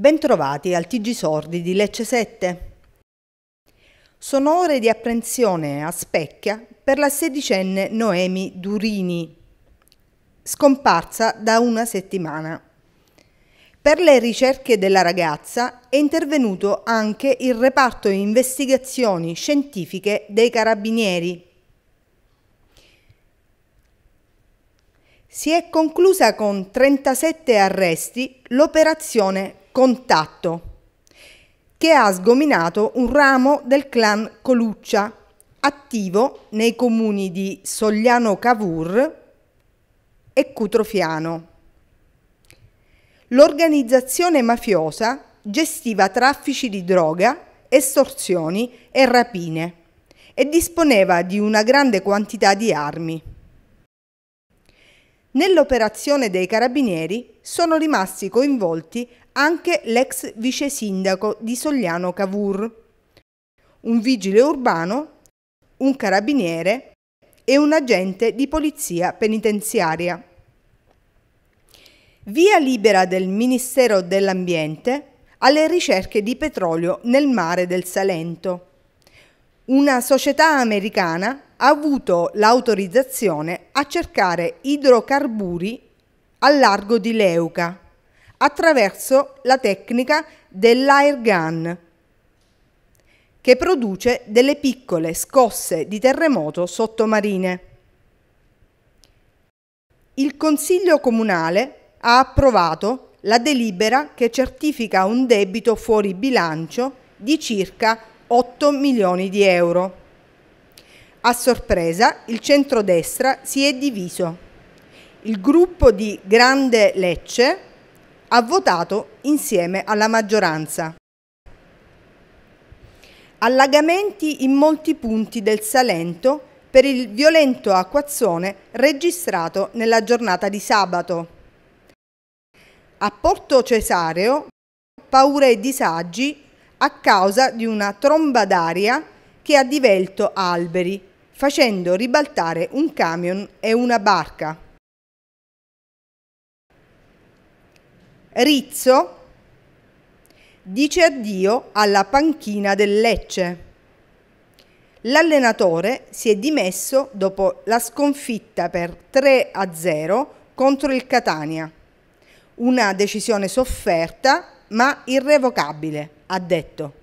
Bentrovati al TG Sordi di Lecce 7. Sono ore di apprensione a Specchia per la sedicenne Noemi Durini, scomparsa da una settimana. Per le ricerche della ragazza è intervenuto anche il reparto investigazioni scientifiche dei carabinieri. Si è conclusa con 37 arresti l'operazione contatto, che ha sgominato un ramo del clan Coluccia, attivo nei comuni di Sogliano Cavour e Cutrofiano. L'organizzazione mafiosa gestiva traffici di droga, estorsioni e rapine e disponeva di una grande quantità di armi. Nell'operazione dei carabinieri sono rimasti coinvolti anche l'ex vice sindaco di Sogliano Cavour, un vigile urbano, un carabiniere e un agente di polizia penitenziaria. Via libera del Ministero dell'Ambiente alle ricerche di petrolio nel mare del Salento. Una società americana ha avuto l'autorizzazione a cercare idrocarburi al largo di Leuca, attraverso la tecnica dell'air gun, che produce delle piccole scosse di terremoto sottomarine. Il Consiglio Comunale ha approvato la delibera che certifica un debito fuori bilancio di circa 8 milioni di euro. A sorpresa il centrodestra si è diviso. Il gruppo di Grande Lecce ha votato insieme alla maggioranza. Allagamenti in molti punti del Salento per il violento acquazzone registrato nella giornata di sabato. A Porto Cesareo paure e disagi a causa di una tromba d'aria che ha divelto alberi, facendo ribaltare un camion e una barca. Rizzo dice addio alla panchina del Lecce. L'allenatore si è dimesso dopo la sconfitta per 3 0 contro il Catania. Una decisione sofferta ma irrevocabile, ha detto.